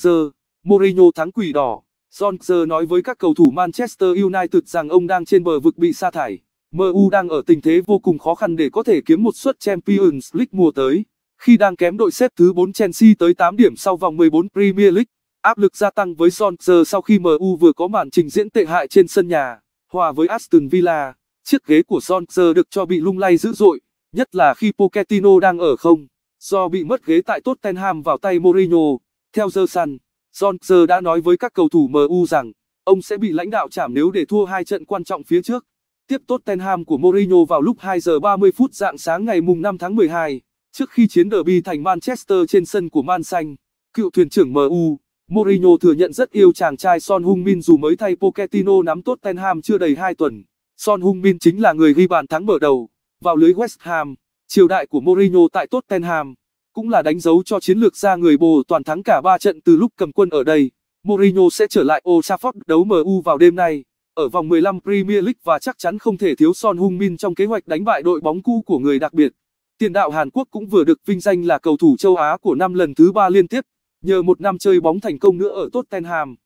Giờ, Mourinho thắng quỷ đỏ. Solskjaer nói với các cầu thủ Manchester United rằng ông đang trên bờ vực bị sa thải. MU đang ở tình thế vô cùng khó khăn để có thể kiếm một suất Champions League mùa tới. Khi đang kém đội xếp thứ 4 Chelsea tới 8 điểm sau vòng 14 Premier League, áp lực gia tăng với Solskjaer sau khi MU vừa có màn trình diễn tệ hại trên sân nhà, hòa với Aston Villa. Chiếc ghế của Solskjaer được cho bị lung lay dữ dội, nhất là khi Pochettino đang ở không, do bị mất ghế tại Tottenham vào tay Mourinho. Theo The Sun, Johnson đã nói với các cầu thủ MU rằng ông sẽ bị lãnh đạo chạm nếu để thua hai trận quan trọng phía trước. Tiếp Tottenham của Mourinho vào lúc 2 giờ 30 phút dạng sáng ngày mùng 5 tháng 12, trước khi chiến derby thành Manchester trên sân của Man Xanh, cựu thuyền trưởng MU, Mourinho thừa nhận rất yêu chàng trai Son Heung-min dù mới thay Pochettino nắm Tottenham chưa đầy 2 tuần. Son Heung-min chính là người ghi bàn thắng mở đầu vào lưới West Ham, triều đại của Mourinho tại Tottenham cũng là đánh dấu cho chiến lược ra người Bồ toàn thắng cả 3 trận từ lúc cầm quân ở đây. Mourinho sẽ trở lại Old Trafford đấu MU vào đêm nay, ở vòng 15 Premier League và chắc chắn không thể thiếu Son Heung-min trong kế hoạch đánh bại đội bóng cũ của người đặc biệt. Tiền đạo Hàn Quốc cũng vừa được vinh danh là cầu thủ châu Á của năm lần thứ ba liên tiếp, nhờ một năm chơi bóng thành công nữa ở Tottenham.